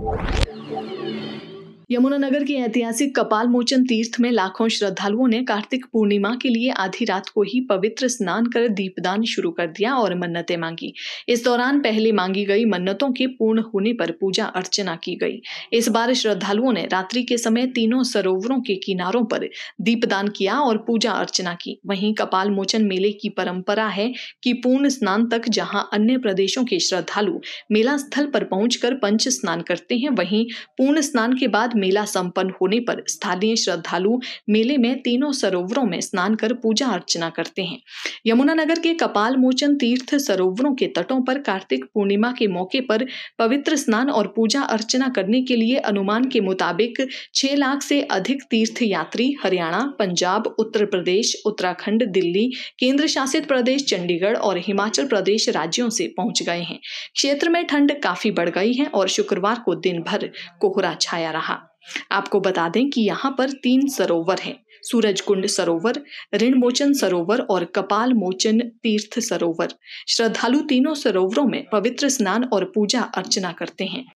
Thank you. Yamunanagar के ऐतिहासिक कपाल मोचन तीर्थ में लाखों श्रद्धालुओं ने कार्तिक पूर्णिमा के लिए आधी रात को ही पवित्र स्नान कर दीपदान शुरू कर दिया और मन्नतें मांगी इस दौरान पहले मांगी गई मन्नतों के पूर्ण होने पर पूजा अर्चना की गई इस बार श्रद्धालुओं ने रात्रि के समय तीनों सरोवरों के किनारों पर दीपदान किया और पूजा अर्चना की वहीं कपाल मोचन मेले की परंपरा है कि पूर्ण स्नान तक जहां अन्य प्रदेशों के श्रद्धालु मेला स्थल पर पहुंचकर पंच स्नान करते हैं वहीं पूर्ण स्नान के बाद मेला संपन्न होने पर स्थानीय श्रद्धालु मेले में तीनों सरोवरों में स्नान कर पूजा अर्चना करते हैं यमुनानगर के कपाल मोचन तीर्थ सरोवरों के तटों पर कार्तिक पूर्णिमा के मौके पर पवित्र स्नान और पूजा अर्चना करने के लिए अनुमान के मुताबिक छह लाख से अधिक तीर्थ यात्री हरियाणा पंजाब उत्तर प्रदेश उत्तराखंड दिल्ली केंद्र शासित प्रदेश चंडीगढ़ और हिमाचल प्रदेश राज्यों से पहुंच गए हैं क्षेत्र में ठंड काफी बढ़ गई है और शुक्रवार को दिन भर कोहरा छाया रहा आपको बता दें कि यहाँ पर तीन सरोवर हैं कुंड सरोवर ऋणमोचन सरोवर और कपाल मोचन तीर्थ सरोवर श्रद्धालु तीनों सरोवरों में पवित्र स्नान और पूजा अर्चना करते हैं